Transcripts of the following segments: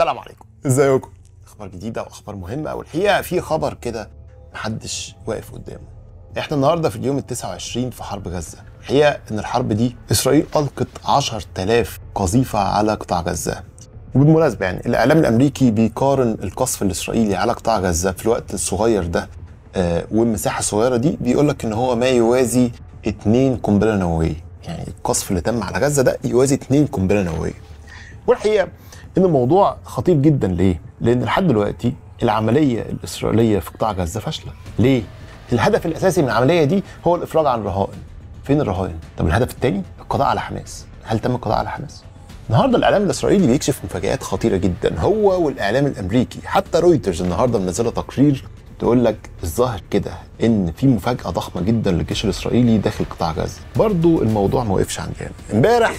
السلام عليكم ازيكم اخبار جديده واخبار مهمه والحقيقه في خبر كده محدش واقف قدامه احنا النهارده في اليوم ال 29 في حرب غزه الحقيقه ان الحرب دي اسرائيل القت 10000 قذيفه على قطاع غزه وبالمناسبه يعني الاعلام الامريكي بيقارن القصف الاسرائيلي على قطاع غزه في الوقت الصغير ده آه والمساحه الصغيره دي بيقول لك ان هو ما يوازي اثنين قنبله نوويه يعني القصف اللي تم على غزه ده يوازي اثنين قنبله نوويه والحقيقه ان الموضوع خطير جدا ليه؟ لان لحد دلوقتي العمليه الاسرائيليه في قطاع غزه فاشله ليه؟ الهدف الاساسي من العمليه دي هو الافراج عن الرهائن فين الرهائن؟ طب الهدف الثاني القضاء على حماس هل تم القضاء على حماس؟ النهارده الاعلام الاسرائيلي بيكشف مفاجات خطيره جدا هو والاعلام الامريكي حتى رويترز النهارده منزله تقرير تقول لك الظاهر كده ان في مفاجاه ضخمه جدا للجيش الاسرائيلي داخل قطاع غزه برضو الموضوع ما وقفش عند هنا امبارح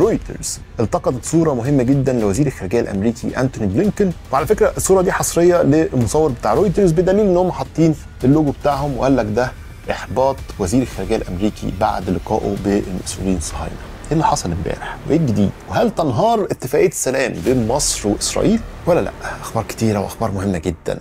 رويترز التقطت صوره مهمه جدا لوزير الخارجيه الامريكي انتوني بلينكن وعلى فكره الصوره دي حصريه للمصور بتاع رويترز بدليل ان هم حاطين اللوجو بتاعهم وقال لك ده احباط وزير الخارجيه الامريكي بعد لقائه بالمسؤولين الصهاينه ايه اللي حصل امبارح وايه الجديد وهل تنهار اتفاقيه السلام بين مصر واسرائيل ولا لا اخبار كتيره واخبار مهمه جدا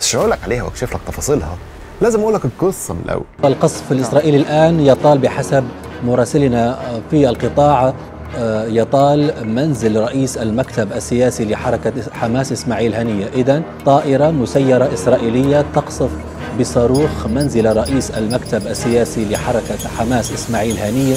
بس مش هقول لك عليها واكشف لك تفاصيلها لازم اقول لك القصه من الاول القصف الاسرائيلي الان يطال بحسب مراسلنا في القطاع آه، يطال منزل رئيس المكتب السياسي لحركة حماس إسماعيل هنية إذا طائرة مسيرة إسرائيلية تقصف بصاروخ منزل رئيس المكتب السياسي لحركة حماس إسماعيل هنية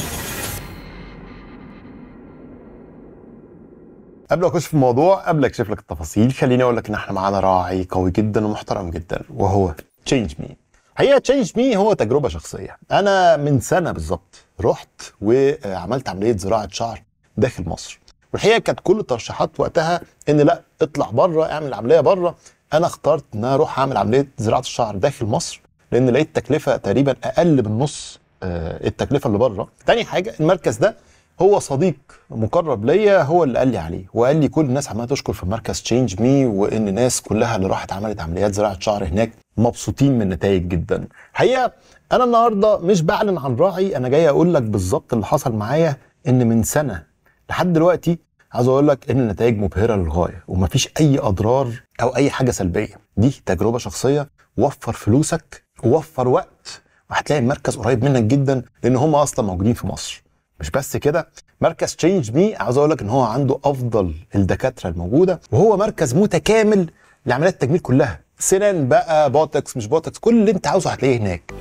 قبل ما اخش في الموضوع قبل اكشف لك التفاصيل خليني اقول لك ان احنا معانا راعي قوي جدا ومحترم جدا وهو تشينج مي حقيقه تشينج مي هو تجربه شخصيه انا من سنه بالظبط رحت وعملت عمليه زراعه شعر داخل مصر والحقيقه كانت كل الترشيحات وقتها ان لا اطلع بره اعمل عمليه بره انا اخترت ان انا اروح اعمل عمليه زراعه الشعر داخل مصر لان لقيت تكلفه تقريبا اقل من نص آه، التكلفه اللي بره تاني حاجه المركز ده هو صديق مقرب ليا هو اللي قال لي عليه وقال لي كل الناس عماله تشكر في مركز تشينج مي وان الناس كلها اللي راحت عملت عمليات زراعه شعر هناك مبسوطين من النتائج جدا الحقيقه انا النهارده مش بعلن عن راعي انا جاي اقول لك بالظبط اللي حصل معايا ان من سنه لحد دلوقتي عايز اقول لك ان النتائج مبهره للغايه ومفيش اي اضرار او اي حاجه سلبيه دي تجربه شخصيه وفر فلوسك ووفر وقت وهتلاقي المركز قريب منك جدا لان هم اصلا موجودين في مصر مش بس كده مركز تشينج مي عاوز اقول لك ان هو عنده افضل الدكاتره الموجوده وهو مركز متكامل لعمليات التجميل كلها سنان بقى بوتكس مش بوتكس كل اللي انت عاوزه هتلاقيه هناك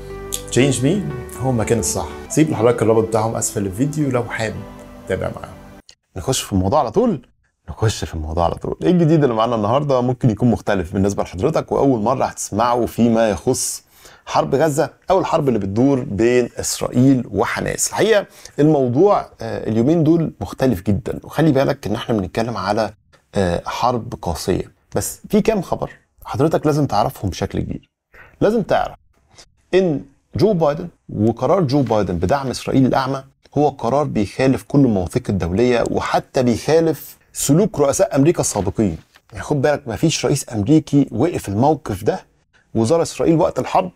تشينج مي هو المكان الصح سيب لحضرتك الرابط بتاعهم اسفل الفيديو لو حابب تابع معاهم نخش في الموضوع على طول نخش في الموضوع على طول ايه الجديد اللي معانا النهارده ممكن يكون مختلف بالنسبه لحضرتك واول مره هتسمعه فيما يخص حرب غزه او الحرب اللي بتدور بين اسرائيل وحماس الحقيقه الموضوع آه، اليومين دول مختلف جدا وخلي بالك ان احنا بنتكلم على آه، حرب قاسيه بس في كام خبر حضرتك لازم تعرفهم بشكل كبير لازم تعرف ان جو بايدن وقرار جو بايدن بدعم اسرائيل الاعمى هو قرار بيخالف كل المواثيق الدوليه وحتى بيخالف سلوك رؤساء امريكا السابقين يعني خد بالك مفيش رئيس امريكي وقف الموقف ده وزار اسرائيل وقت الحرب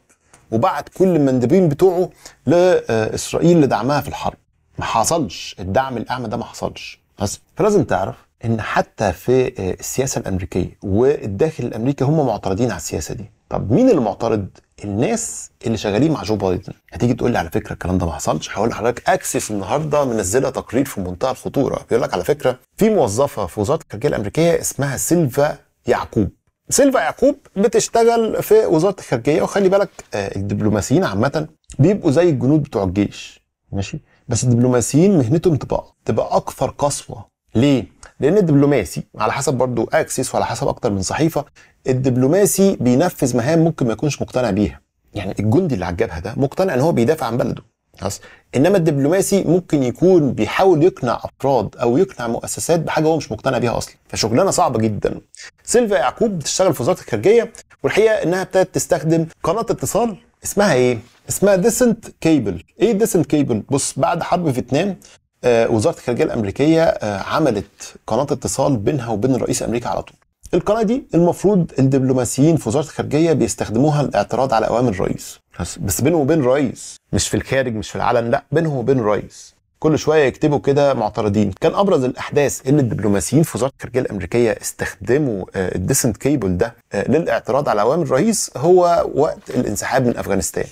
وبعت كل المندبين بتوعه لاسرائيل لدعمها في الحرب ما حصلش الدعم الاعمى ده ما حصلش بس فلازم تعرف ان حتى في آه، السياسه الامريكيه والداخل الامريكي هم معترضين على السياسه دي طب مين اللي معترض الناس اللي شغالين مع جو بايدن هتيجي تقول لي على فكره الكلام ده ما حصلش هقول لحضرتك اكسس النهارده منزله تقرير في منتهى الخطوره بيقول لك على فكره في موظفه في وزاره الخارجيه الامريكيه اسمها سيلفا يعقوب سيلفا يعقوب بتشتغل في وزاره الخارجيه وخلي بالك آه، الدبلوماسيين عامه بيبقوا زي الجنود بتوع الجيش ماشي بس الدبلوماسيين مهنتهم تبقى تبقى اكثر قسوه ليه لان الدبلوماسي على حسب برضو اكسس وعلى حسب اكتر من صحيفه الدبلوماسي بينفذ مهام ممكن ما يكونش مقتنع بيها يعني الجندي اللي على الجبهه ده مقتنع ان هو بيدافع عن بلده خلاص انما الدبلوماسي ممكن يكون بيحاول يقنع افراد او يقنع مؤسسات بحاجه هو مش مقتنع بيها اصلا فشغلانه صعبه جدا سيلفا يعقوب بتشتغل في وزاره الخارجيه والحقيقه انها ابتدت تستخدم قناه اتصال اسمها ايه اسمها ديسنت كيبل ايه ديسنت كيبل بص بعد حرب فيتنام آه، وزاره الخارجيه الامريكيه آه، عملت قناه اتصال بينها وبين الرئيس الامريكي على طول. القناه دي المفروض الدبلوماسيين في وزاره الخارجيه بيستخدموها للاعتراض على اوامر الرئيس بس بينه وبين الرئيس مش في الخارج مش في العلن لا بينهم وبين الرئيس كل شويه يكتبوا كده معترضين كان ابرز الاحداث ان الدبلوماسيين في وزاره الخارجيه الامريكيه استخدموا آه، الديسنت كيبل ده للاعتراض على اوامر الرئيس هو وقت الانسحاب من افغانستان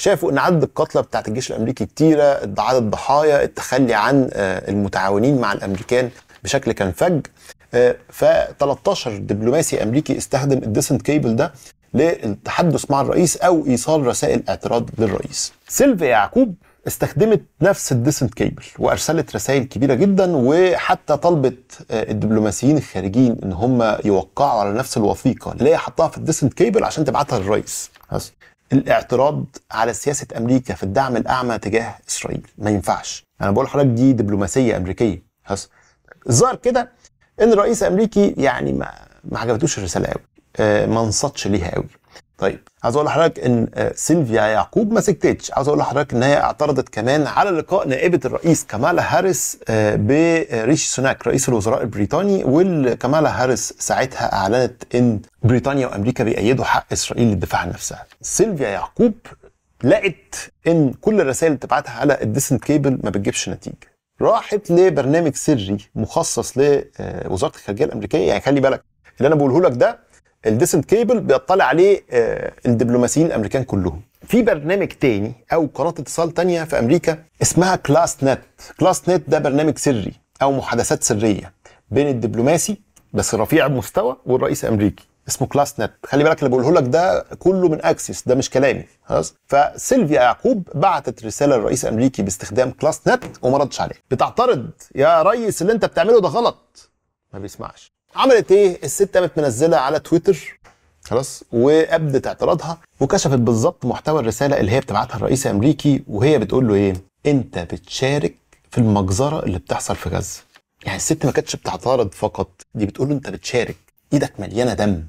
شافوا ان عدد القتلى بتاعت الجيش الامريكي كتيره عدد الضحايا التخلي عن آه، المتعاونين مع الامريكان بشكل كان فج آه، ف 13 دبلوماسي امريكي استخدم الديسنت كيبل ده للتحدث مع الرئيس او ايصال رسائل اعتراض للرئيس سيلفيا يعقوب استخدمت نفس الديسنت كيبل وارسلت رسائل كبيره جدا وحتى طلبت آه، الدبلوماسيين الخارجيين ان هم يوقعوا على نفس الوثيقه اللي هي حطها في الديسنت كيبل عشان تبعتها للرئيس الاعتراض على سياسه امريكا في الدعم الاعمى تجاه اسرائيل ما ينفعش انا بقول لحضرتك دي دبلوماسيه امريكيه خلاص الظاهر كده ان الرئيس الامريكي يعني ما ما عجبتوش الرساله قوي آه، ما انصتش ليها قوي طيب عاوز اقول لحضرتك ان آه، سيلفيا يعقوب ما سكتتش عاوز اقول لحضرتك ان هي اعترضت كمان على لقاء نائبه الرئيس كمالا هاريس آه، بريشي آه، سوناك رئيس الوزراء البريطاني والكمالا هاريس ساعتها اعلنت ان بريطانيا وامريكا بيأيدوا حق اسرائيل للدفاع عن نفسها سيلفيا يعقوب لقت ان كل الرسائل اللي بتبعتها على الديسنت كيبل ما بتجيبش نتيجه راحت لبرنامج سري مخصص لوزاره الخارجيه الامريكيه يعني خلي بالك اللي انا بقوله لك ده الديسنت كيبل بيطلع عليه آه، الدبلوماسيين الامريكان كلهم في برنامج تاني او قناه اتصال تانية في امريكا اسمها كلاس نت كلاس نت ده برنامج سري او محادثات سريه بين الدبلوماسي بس رفيع المستوى والرئيس الامريكي اسمه كلاس نت خلي بالك اللي بقوله لك ده كله من اكسس ده مش كلامي خلاص فسيلفيا يعقوب بعتت رساله للرئيس الامريكي باستخدام كلاس نت وما ردش عليه بتعترض يا ريس اللي انت بتعمله ده غلط ما بيسمعش عملت ايه الست قامت منزله على تويتر خلاص وابدت اعتراضها وكشفت بالظبط محتوى الرساله اللي هي بتبعتها الرئيس الامريكي وهي بتقول له ايه انت بتشارك في المجزره اللي بتحصل في غزه يعني الست ما كانتش بتعترض فقط دي بتقول له انت بتشارك ايدك مليانه دم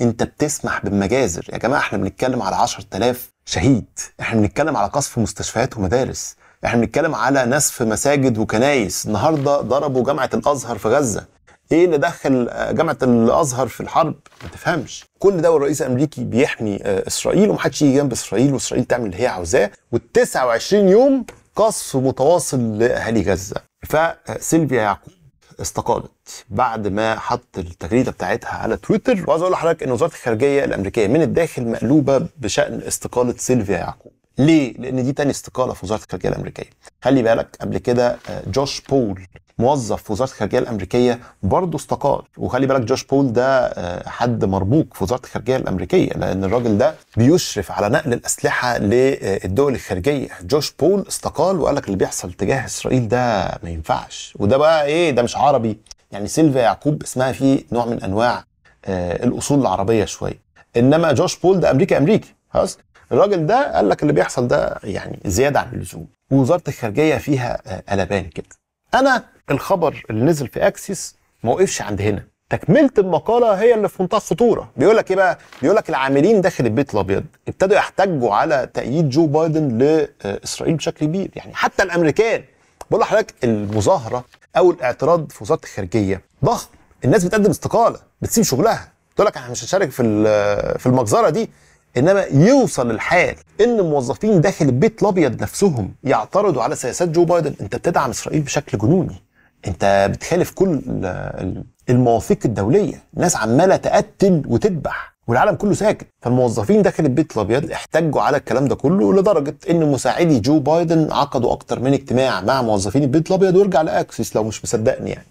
انت بتسمح بالمجازر يا جماعه احنا بنتكلم على 10000 شهيد احنا بنتكلم على قصف مستشفيات ومدارس احنا بنتكلم على نسف مساجد وكنايس النهارده ضربوا جامعه الازهر في غزه ايه اللي دخل آه، جامعه الازهر في الحرب ما تفهمش كل ده والرئيس الامريكي بيحمي آه، اسرائيل ومحدش يجي جنب اسرائيل واسرائيل تعمل اللي هي عاوزاه وال29 يوم قصف متواصل لاهالي غزه فسيلفيا آه، يعقوب استقالت بعد ما حط التغريده بتاعتها على تويتر وعاوز اقول لحضرتك ان وزاره الخارجيه الامريكيه من الداخل مقلوبه بشان استقاله سيلفيا يعقوب ليه؟ لان دي تاني استقاله في وزاره الخارجيه الامريكيه. خلي بالك قبل كده آه، جوش بول موظف في وزاره الخارجيه الامريكيه برضه استقال وخلي بالك جوش بول ده آه، حد مربوك في وزاره الخارجيه الامريكيه لان الراجل ده بيشرف على نقل الاسلحه للدول آه، الخارجيه جوش بول استقال وقال لك اللي بيحصل تجاه اسرائيل ده ما ينفعش وده بقى ايه ده مش عربي يعني سيلفيا يعقوب اسمها فيه نوع من انواع الاصول العربيه شويه انما جوش بول ده امريكي امريكي خلاص الراجل ده قال لك اللي بيحصل ده يعني زياده عن اللزوم ووزاره الخارجيه فيها آه، قلبان كده انا الخبر اللي نزل في اكسس ما وقفش عند هنا تكمله المقاله هي اللي في منتهى الخطوره بيقول لك ايه بقى بيقول لك العاملين داخل البيت الابيض ابتدوا يحتجوا على تأييد جو بايدن لاسرائيل بشكل كبير يعني حتى الامريكان بقول لحضرتك المظاهره او الاعتراض في وزاره الخارجيه ضخم الناس بتقدم استقاله بتسيب شغلها تقول لك احنا مش هنشارك في آه، في المجزره دي انما يوصل الحال ان موظفين داخل البيت الابيض نفسهم يعترضوا على سياسات جو بايدن انت بتدعم اسرائيل بشكل جنوني انت بتخالف كل المواثيق الدوليه ناس عماله تقتل وتذبح والعالم كله ساكت فالموظفين داخل البيت الابيض احتجوا على الكلام ده كله لدرجه ان مساعدي جو بايدن عقدوا اكتر من اجتماع مع موظفين البيت الابيض ويرجع لاكسس لو مش مصدقني يعني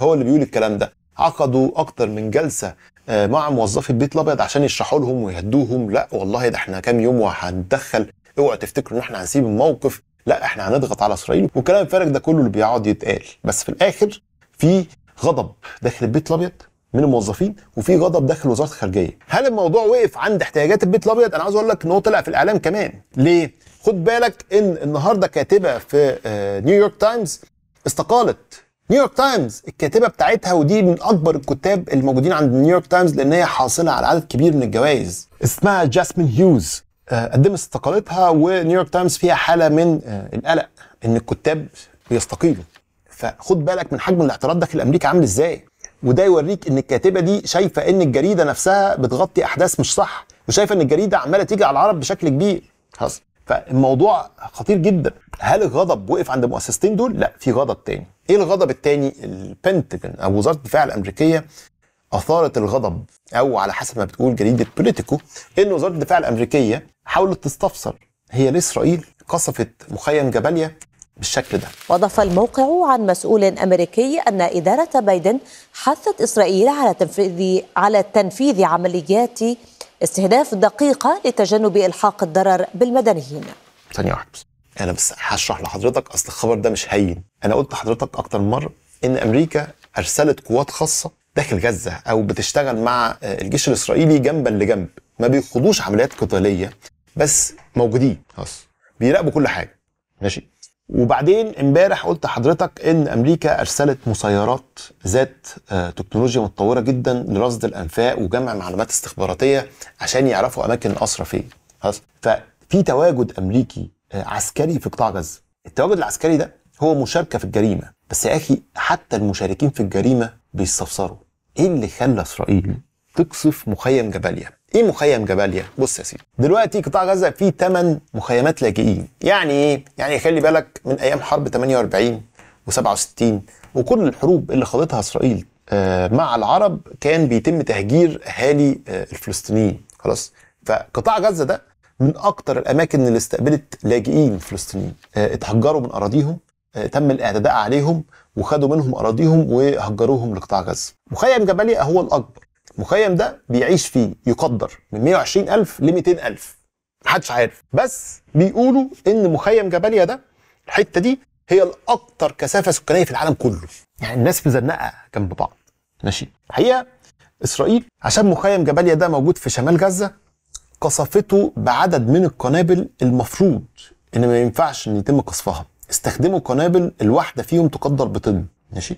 هو اللي بيقول الكلام ده عقدوا اكتر من جلسه آه، مع موظفي البيت الابيض عشان يشرحوا لهم ويهدوهم لا والله ده احنا كام يوم وهنتدخل اوعوا تفتكروا ان احنا هنسيب الموقف لا احنا هنضغط على اسرائيل والكلام الفارغ ده كله اللي بيقعد يتقال بس في الاخر في غضب داخل البيت الابيض من الموظفين وفي غضب داخل وزاره الخارجيه هل الموضوع وقف عند احتياجات البيت الابيض انا عاوز اقول لك ان هو طلع في الاعلام كمان ليه خد بالك ان النهارده كاتبه في آه، نيويورك تايمز استقالت نيويورك تايمز الكاتبه بتاعتها ودي من اكبر الكتاب الموجودين عند نيويورك تايمز لان هي حاصله على عدد كبير من الجوائز اسمها جاسمين هيوز آه، قدمت استقالتها ونيويورك تايمز فيها حاله من آه، القلق ان الكتاب بيستقيلوا فخد بالك من حجم الاعتراض ده في امريكا عامل ازاي وده يوريك ان الكاتبه دي شايفه ان الجريده نفسها بتغطي احداث مش صح وشايفه ان الجريده عماله تيجي على العرب بشكل كبير حصل فالموضوع خطير جدا هل الغضب وقف عند المؤسستين دول لا في غضب تاني ايه الغضب الثاني البنتاجون او وزاره الدفاع الامريكيه اثارت الغضب او على حسب ما بتقول جريده بوليتيكو ان وزاره الدفاع الامريكيه حاولت تستفسر هي ليه اسرائيل قصفت مخيم جباليا بالشكل ده وضف الموقع عن مسؤول امريكي ان اداره بايدن حثت اسرائيل على تنفيذ على تنفيذ عمليات استهداف دقيقه لتجنب الحاق الضرر بالمدنيين ثانيه واحده انا بس هشرح لحضرتك اصل الخبر ده مش هين انا قلت لحضرتك اكتر مره ان امريكا ارسلت قوات خاصه داخل غزه او بتشتغل مع آه، الجيش الاسرائيلي جنبا لجنب ما بيخوضوش عمليات قتاليه بس موجودين خلاص بيراقبوا كل حاجه ماشي وبعدين امبارح قلت لحضرتك ان امريكا ارسلت مسيرات ذات آه، تكنولوجيا متطوره جدا لرصد الانفاق وجمع معلومات استخباراتيه عشان يعرفوا اماكن الاسرى فين خلاص ففي تواجد امريكي آه، عسكري في قطاع غزه التواجد العسكري ده هو مشاركه في الجريمه بس يا اخي حتى المشاركين في الجريمه بيستفسروا ايه اللي خلى اسرائيل تقصف مخيم جباليا ايه مخيم جباليا بص يا سيدي دلوقتي قطاع غزه فيه 8 مخيمات لاجئين يعني ايه يعني خلي بالك من ايام حرب 48 و67 وكل الحروب اللي خاضتها اسرائيل آه، مع العرب كان بيتم تهجير اهالي آه، الفلسطينيين خلاص فقطاع غزه ده من اكتر الاماكن اللي استقبلت لاجئين فلسطينيين آه، اتهجروا من اراضيهم آه، تم الاعتداء عليهم وخدوا منهم اراضيهم وهجروهم لقطاع غزه مخيم جبليا هو الاكبر المخيم ده بيعيش فيه يقدر من 120 ألف ل 200 ألف محدش عارف بس بيقولوا ان مخيم جبليا ده الحته دي هي الاكثر كثافه سكانيه في العالم كله يعني الناس مزنقه جنب بعض ماشي الحقيقه اسرائيل عشان مخيم جبليا ده موجود في شمال غزه قصفته بعدد من القنابل المفروض ان ما ينفعش ان يتم قصفها استخدموا قنابل الواحده فيهم تقدر بطن ماشي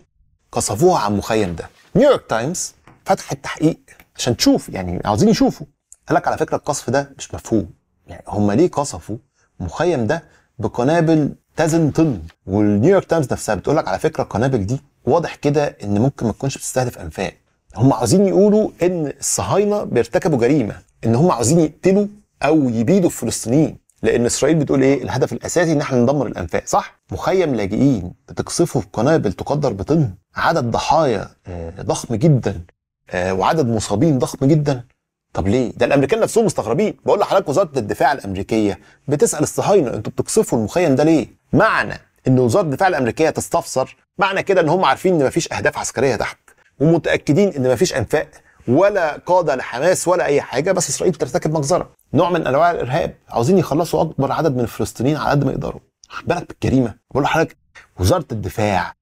قصفوها على المخيم ده نيويورك تايمز فتح التحقيق عشان تشوف يعني عاوزين يشوفوا قال لك على فكره القصف ده مش مفهوم يعني هم ليه قصفوا المخيم ده بقنابل تزن طن والنيويورك تايمز نفسها بتقول لك على فكره القنابل دي واضح كده ان ممكن ما تكونش بتستهدف انفاق هم عاوزين يقولوا ان الصهاينه بيرتكبوا جريمه ان هم عاوزين يقتلوا او يبيدوا الفلسطينيين لان اسرائيل بتقول ايه الهدف الاساسي ان احنا ندمر الانفاق صح مخيم لاجئين بتقصفه بقنابل تقدر بطن عدد ضحايا آه، ضخم جدا آه، وعدد مصابين ضخم جدا طب ليه؟ ده الامريكان نفسهم مستغربين، بقول لحضرتك وزاره الدفاع الامريكيه بتسال الصهاينه انتوا بتقصفوا المخيم ده ليه؟ معنى ان وزاره الدفاع الامريكيه تستفسر معنى كده ان هم عارفين ان مفيش اهداف عسكريه تحت ومتاكدين ان مفيش انفاق ولا قادة لحماس ولا أي حاجة بس إسرائيل بترتكب مجزرة نوع من أنواع الإرهاب عاوزين يخلصوا أكبر عدد من الفلسطينيين على قد ما يقدروا خد بالك بالجريمة بقول لحضرتك وزارة الدفاع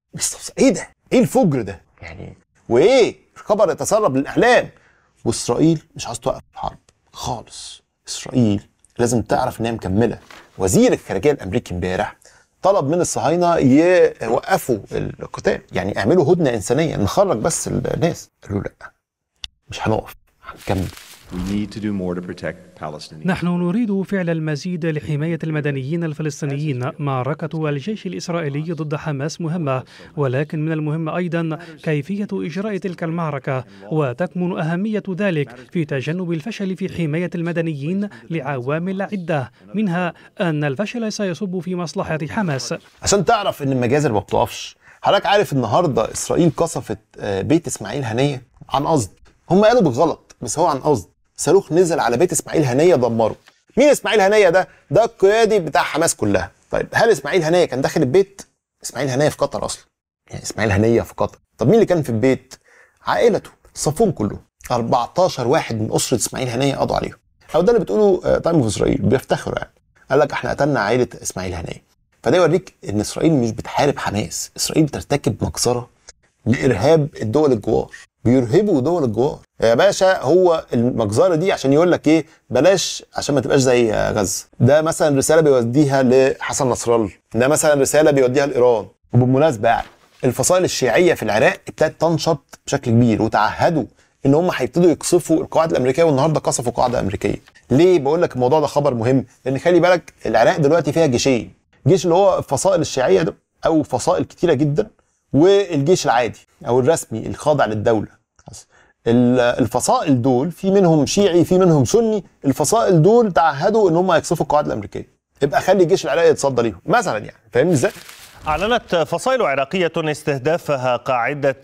إيه ده؟ إيه الفجر ده؟ يعني وإيه؟ الخبر يتسرب للإعلام وإسرائيل مش عاوز توقف الحرب خالص إسرائيل لازم تعرف إن هي مكملة وزير الخارجية الأمريكي امبارح طلب من الصهاينه يوقفوا القتال يعني اعملوا هدنه انسانيه نخرج بس الناس قالوا لا مش هنقف هنكمل نحن نريد فعل المزيد لحماية المدنيين الفلسطينيين معركة الجيش الإسرائيلي ضد حماس مهمة ولكن من المهم أيضا كيفية إجراء تلك المعركة وتكمن أهمية ذلك في تجنب الفشل في حماية المدنيين لعوامل عدة منها أن الفشل سيصب في مصلحة حماس عشان تعرف أن المجازر ما بتقفش حضرتك عارف النهارده اسرائيل قصفت آه، بيت اسماعيل هنيه عن قصد هم قالوا بالغلط بس هو عن قصد صاروخ نزل على بيت اسماعيل هنيه دمره مين اسماعيل هنيه ده ده القيادي بتاع حماس كلها طيب هل اسماعيل هنيه كان داخل البيت اسماعيل هنيه في قطر اصلا يعني اسماعيل هنيه في قطر طب مين اللي كان في البيت عائلته صفون كلهم 14 واحد من اسره اسماعيل هنيه قضوا عليهم او ده اللي بتقوله تايم آه، طيب، اوف اسرائيل بيفتخروا يعني قال لك احنا قتلنا عائله اسماعيل هنيه فده يوريك ان اسرائيل مش بتحارب حماس اسرائيل بترتكب مجزره لارهاب الدول الجوار بيرهبوا دول الجوار يا باشا هو المجزره دي عشان يقول لك ايه بلاش عشان ما تبقاش زي غزه ده مثلا رساله بيوديها لحسن نصر الله ده مثلا رساله بيوديها لايران وبالمناسبه يعني الفصائل الشيعيه في العراق ابتدت تنشط بشكل كبير وتعهدوا ان هم هيبتدوا يقصفوا القواعد الامريكيه والنهارده قصفوا قاعده امريكيه ليه بقول لك الموضوع ده خبر مهم لان خلي بالك العراق دلوقتي فيها جيشين جيش اللي هو الفصائل الشيعيه ده او فصائل كتيره جدا والجيش العادي او الرسمي الخاضع للدوله الفصائل دول في منهم شيعي في منهم سني الفصائل دول تعهدوا ان هم يكسفوا القواعد الامريكيه يبقى خلي الجيش العراقي يتصدى ليهم مثلا يعني فاهمني ازاي أعلنت فصائل عراقية استهدافها قاعدة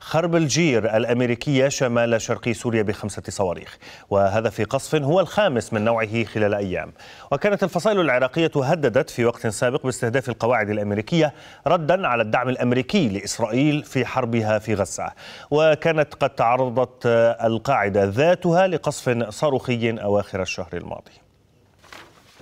خرب الجير الأمريكية شمال شرقي سوريا بخمسة صواريخ وهذا في قصف هو الخامس من نوعه خلال أيام وكانت الفصائل العراقية هددت في وقت سابق باستهداف القواعد الأمريكية ردا على الدعم الأمريكي لإسرائيل في حربها في غزة وكانت قد تعرضت القاعدة ذاتها لقصف صاروخي أواخر الشهر الماضي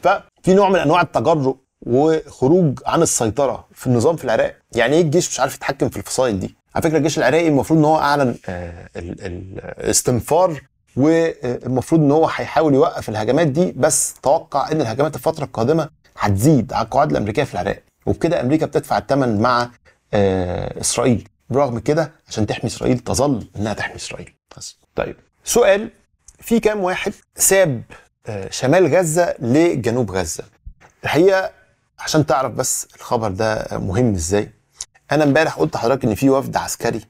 ففي نوع من أنواع التجرؤ وخروج عن السيطره في النظام في العراق يعني ايه الجيش مش عارف يتحكم في الفصائل دي على فكره الجيش العراقي المفروض ان هو اعلن آه، الاستنفار والمفروض ان هو هيحاول يوقف الهجمات دي بس توقع ان الهجمات الفتره القادمه هتزيد على القواعد الامريكيه في العراق وبكده امريكا بتدفع الثمن مع آه، اسرائيل برغم كده عشان تحمي اسرائيل تظل انها تحمي اسرائيل بس طيب سؤال في كام واحد ساب آه، شمال غزه لجنوب غزه الحقيقه عشان تعرف بس الخبر ده مهم ازاي انا امبارح قلت لحضرتك ان في وفد عسكري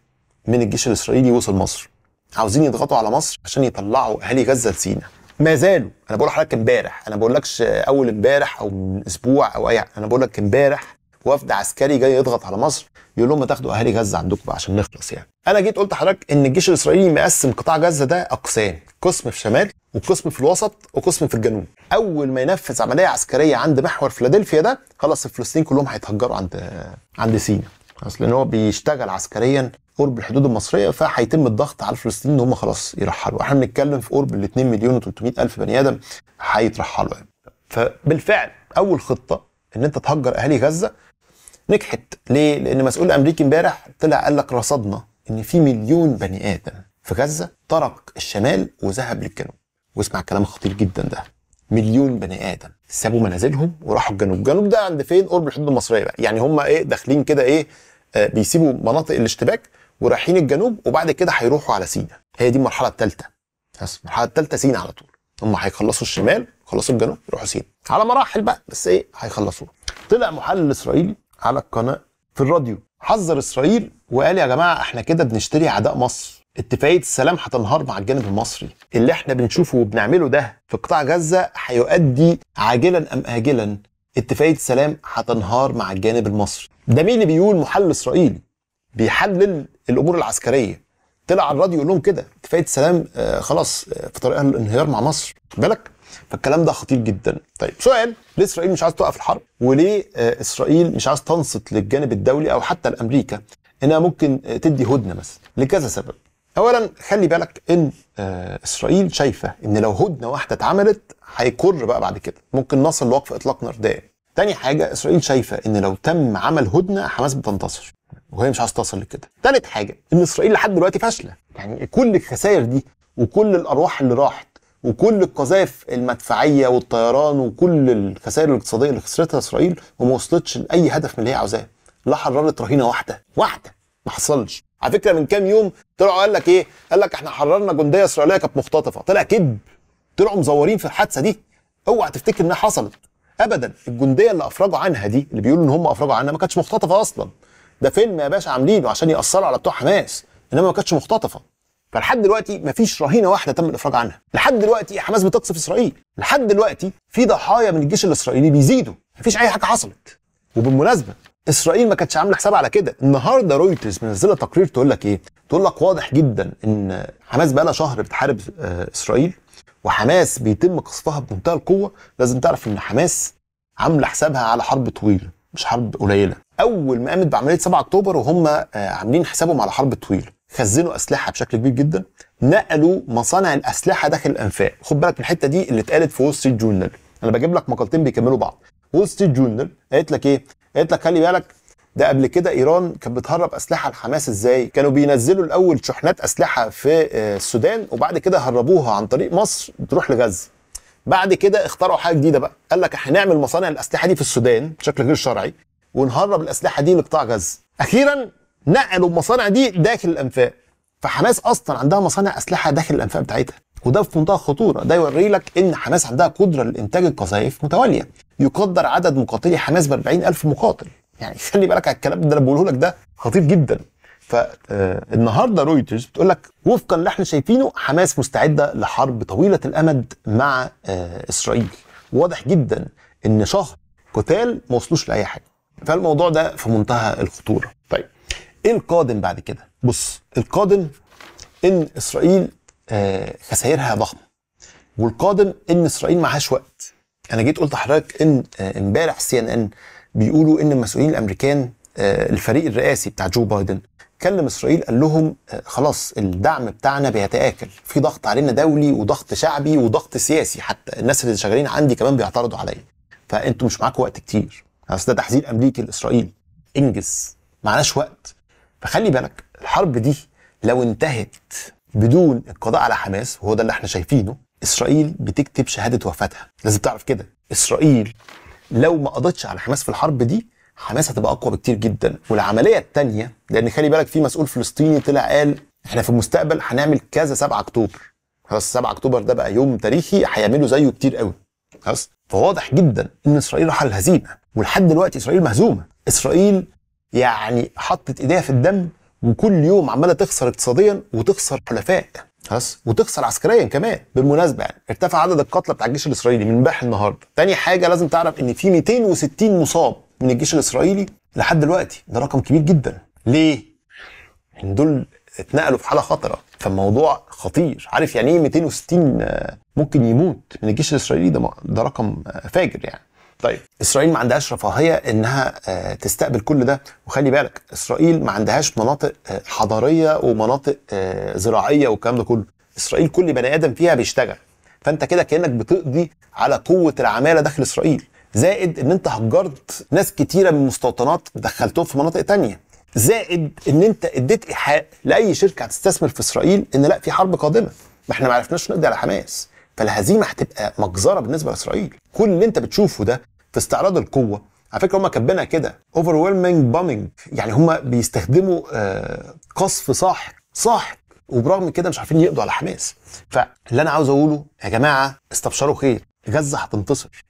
من الجيش الاسرائيلي وصل مصر عاوزين يضغطوا على مصر عشان يطلعوا اهالي غزه لسينا ما زالوا انا بقول لحضرتك امبارح انا بقول لكش اول امبارح او من اسبوع او اي انا بقول لك امبارح وفد عسكري جاي يضغط على مصر يقول لهم ما تاخدوا اهالي غزه عندكم بقى عشان نخلص يعني انا جيت قلت لحضرتك ان الجيش الاسرائيلي مقسم قطاع غزه ده اقسام قسم في شمال وقسم في الوسط وقسم في الجنوب اول ما ينفذ عمليه عسكريه عند محور فيلادلفيا ده خلاص الفلسطينيين كلهم هيتهجروا عند عند سينا اصل ان هو بيشتغل عسكريا قرب الحدود المصريه فهيتم الضغط على الفلسطينيين ان هم خلاص يرحلوا احنا بنتكلم في قرب ال 2 مليون و300 الف بني ادم هيترحلوا يعني فبالفعل اول خطه ان انت تهجر اهالي غزه نجحت ليه؟ لان مسؤول امريكي امبارح طلع قال لك رصدنا ان في مليون بني ادم في غزه ترك الشمال وذهب للجنوب واسمع الكلام الخطير جدا ده مليون بني ادم سابوا منازلهم وراحوا الجنوب الجنوب ده عند فين قرب الحدود المصريه بقى يعني هم ايه داخلين كده ايه آه، بيسيبوا مناطق الاشتباك ورايحين الجنوب وبعد كده هيروحوا على سينا هي دي المرحله الثالثه بس المرحله الثالثه سينا على طول هم هيخلصوا الشمال خلصوا الجنوب يروحوا سينا على مراحل بقى بس ايه هيخلصوها طلع محلل اسرائيلي على القناه في الراديو حذر اسرائيل وقال يا جماعه احنا كده بنشتري اعداء مصر اتفاقيه السلام هتنهار مع الجانب المصري اللي احنا بنشوفه وبنعمله ده في قطاع غزه هيؤدي عاجلا ام اجلا اتفاقيه السلام هتنهار مع الجانب المصري ده مين اللي بيقول محلل اسرائيلي بيحلل الامور العسكريه طلع على الراديو يقول لهم كده اتفاقيه السلام آه، خلاص آه، في طريقها للانهيار مع مصر بالك فالكلام ده خطير جدا طيب سؤال ليه اسرائيل مش عايز توقف الحرب وليه آه، اسرائيل مش عايز تنصت للجانب الدولي او حتى الامريكا انها ممكن تدي هدنه مثلا لكذا سبب اولا خلي بالك ان آه، اسرائيل شايفه ان لو هدنه واحده اتعملت هيكر بقى بعد كده ممكن نصل لوقف اطلاق نار دائم تاني حاجه اسرائيل شايفه ان لو تم عمل هدنه حماس بتنتصر وهي مش عايزه توصل لكده تالت حاجه ان اسرائيل لحد دلوقتي فاشله يعني كل الخسائر دي وكل الارواح اللي راحت وكل القذائف المدفعيه والطيران وكل الخسائر الاقتصاديه اللي خسرتها اسرائيل وما وصلتش لاي هدف من اللي هي عاوزاه لا حررت رهينه واحده واحده ما حصلش على فكره من كام يوم طلعوا قال لك ايه؟ قال لك احنا حررنا جنديه اسرائيليه كانت مختطفه، طلع كذب طلعوا مزورين في الحادثه دي اوعى تفتكر انها حصلت ابدا الجنديه اللي افرجوا عنها دي اللي بيقولوا ان هم افرجوا عنها ما كانتش مختطفه اصلا ده فيلم يا باشا عاملينه عشان ياثروا على بتوع حماس انما ما كانتش مختطفه فلحد دلوقتي ما فيش رهينه واحده تم الافراج عنها لحد دلوقتي حماس بتقصف اسرائيل لحد دلوقتي في ضحايا من الجيش الاسرائيلي بيزيدوا ما فيش اي حاجه حصلت وبالمناسبه اسرائيل ما كانتش عامله حساب على كده النهارده رويترز منزله تقرير تقول لك ايه تقول لك واضح جدا ان حماس بقى لها شهر بتحارب آه، اسرائيل وحماس بيتم قصفها بمنتهى القوه لازم تعرف ان حماس عامله حسابها على حرب طويله مش حرب قليله اول ما قامت بعمليه 7 اكتوبر وهم آه، عاملين حسابهم على حرب طويله خزنوا اسلحه بشكل كبير جدا نقلوا مصانع الاسلحه داخل الانفاق خد بالك من الحته دي اللي اتقالت في وول ستريت جورنال انا بجيب لك مقالتين بيكملوا بعض وول ستريت جورنال قالت لك ايه قالت لك خلي بالك ده قبل كده ايران كانت بتهرب اسلحه لحماس ازاي؟ كانوا بينزلوا الاول شحنات اسلحه في آه، السودان وبعد كده هربوها عن طريق مصر تروح لغزه. بعد كده اخترعوا حاجه جديده بقى، قال لك احنا نعمل مصانع الاسلحه دي في السودان بشكل غير شرعي ونهرب الاسلحه دي لقطاع غزه. اخيرا نقلوا المصانع دي داخل الانفاق. فحماس اصلا عندها مصانع اسلحه داخل الانفاق بتاعتها وده في منتهى الخطوره ده يوري لك ان حماس عندها قدره لانتاج القذائف متواليه يقدر عدد مقاتلي حماس ب 40000 مقاتل يعني خلي بالك على الكلام اللي انا بقوله لك ده خطير جدا فالنهارده آه، رويترز بتقول لك وفقا اللي احنا شايفينه حماس مستعده لحرب طويله الامد مع آه، اسرائيل واضح جدا ان شهر قتال ما وصلوش لاي حاجه فالموضوع ده في منتهى الخطوره طيب ايه القادم بعد كده بص القادم ان اسرائيل آه، خسائرها ضخمه والقادم ان اسرائيل معهاش وقت انا جيت قلت لحضرتك ان آه، امبارح سي ان ان بيقولوا ان المسؤولين الامريكان آه، الفريق الرئاسي بتاع جو بايدن كلم اسرائيل قال لهم آه، خلاص الدعم بتاعنا بيتاكل في ضغط علينا دولي وضغط شعبي وضغط سياسي حتى الناس اللي شغالين عندي كمان بيعترضوا عليا فانتوا مش معاكم وقت كتير اصل ده تحذير امريكي لاسرائيل انجز معناش وقت فخلي بالك الحرب دي لو انتهت بدون القضاء على حماس وهو ده اللي احنا شايفينه اسرائيل بتكتب شهاده وفاتها لازم تعرف كده اسرائيل لو ما قضتش على حماس في الحرب دي حماس هتبقى اقوى بكتير جدا والعمليه الثانيه لان خلي بالك في مسؤول فلسطيني طلع قال احنا في المستقبل هنعمل كذا 7 اكتوبر خلاص 7 اكتوبر ده بقى يوم تاريخي هيعملوا زيه كتير قوي خلاص فواضح جدا ان اسرائيل راح الهزيمه ولحد دلوقتي اسرائيل مهزومه اسرائيل يعني حطت ايديها في الدم وكل يوم عماله تخسر اقتصاديا وتخسر حلفاء بس وتخسر عسكريا كمان بالمناسبه يعني ارتفع عدد القتلى بتاع الجيش الاسرائيلي من امبارح النهارده تاني حاجه لازم تعرف ان في 260 مصاب من الجيش الاسرائيلي لحد دلوقتي ده رقم كبير جدا ليه ان دول اتنقلوا في حاله خطره فالموضوع خطير عارف يعني ايه 260 آه، ممكن يموت من الجيش الاسرائيلي ده ده رقم آه، فاجر يعني طيب اسرائيل ما عندهاش رفاهيه انها آه، تستقبل كل ده وخلي بالك اسرائيل ما عندهاش مناطق آه، حضاريه ومناطق آه، زراعيه والكلام ده كله اسرائيل كل بني ادم فيها بيشتغل فانت كده كانك بتقضي على قوه العماله داخل اسرائيل زائد ان انت هجرت ناس كتيره من المستوطنات دخلتهم في مناطق تانية زائد ان انت اديت ايحاء لاي شركه هتستثمر في اسرائيل ان لا في حرب قادمه ما احنا ما عرفناش نقضي على حماس فالهزيمه هتبقى مجزره بالنسبه لاسرائيل كل اللي انت بتشوفه ده في استعراض القوه على فكره هم كاتبينها كده overwhelming bombing يعني هم بيستخدموا آه، قصف صاحب صاحب وبرغم كده مش عارفين يقضوا على حماس فاللي انا عاوز اقوله يا جماعه استبشروا خير غزه هتنتصر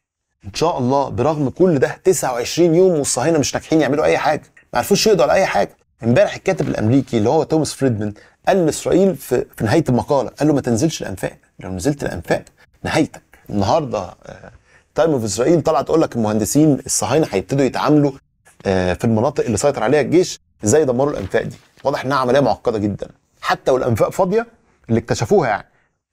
ان شاء الله برغم كل ده 29 يوم والصهاينه مش ناجحين يعملوا اي حاجه ما عرفوش يقضوا على اي حاجه امبارح الكاتب الامريكي اللي هو توماس فريدمان قال لاسرائيل في, في نهايه المقاله قال له ما تنزلش الانفاق لو نزلت الانفاق نهايتك النهارده آه تايم اوف اسرائيل طلعت تقول لك المهندسين الصهاينه هيبتدوا يتعاملوا آه، في المناطق اللي سيطر عليها الجيش ازاي يدمروا الانفاق دي واضح انها عمليه معقده جدا حتى والانفاق فاضيه اللي اكتشفوها يعني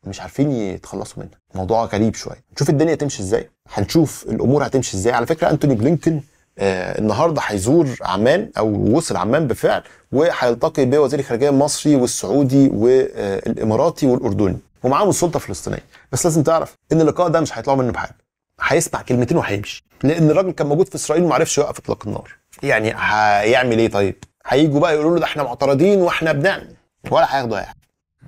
مش عارفين يتخلصوا منها موضوع غريب شويه نشوف الدنيا تمشي ازاي هنشوف الامور هتمشي ازاي على فكره انتوني بلينكن آه النهارده هيزور عمان او وصل عمان بالفعل وهيلتقي بوزير الخارجيه المصري والسعودي والاماراتي والاردني ومعاهم السلطه الفلسطينيه بس لازم تعرف ان اللقاء ده مش هيطلعوا منه بحاجه هيسمع كلمتين وهيمشي لان الراجل كان موجود في اسرائيل وما عرفش يوقف اطلاق النار يعني هيعمل ايه طيب هيجوا بقى يقولوا له ده احنا معترضين واحنا بنعمل ولا هياخدوا اي حاجه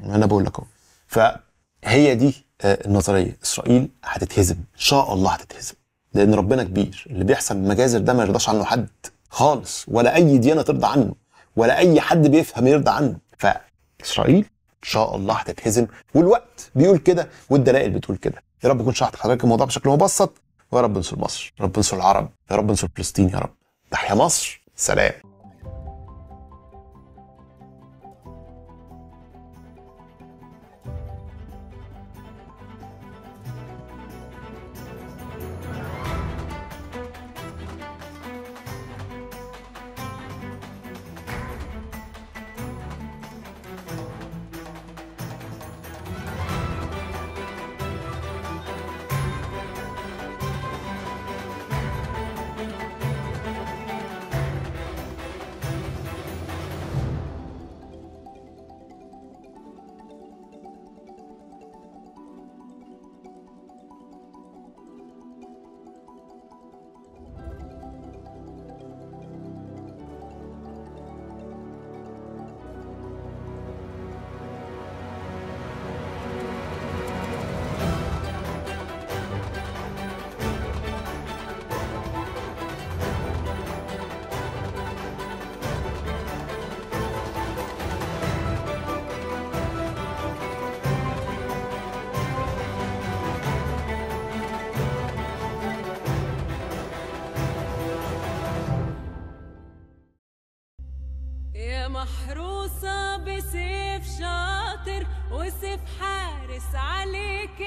انا بقول لك اهو فهي دي آه، النظريه اسرائيل هتتهزم ان شاء الله هتتهزم لان ربنا كبير اللي بيحصل المجازر ده ما يرضاش عنه حد خالص ولا اي ديانه ترضى عنه ولا اي حد بيفهم يرضى عنه فاسرائيل ان شاء الله هتتهزم والوقت بيقول كده والدلائل بتقول كده يا رب اكون شرحت لحضرتك الموضوع بشكل مبسط ويا رب انصر مصر يا رب انصر العرب يا رب انصر فلسطين يا رب تحيا مصر سلام بسيف شاطر وسيف حارس عليك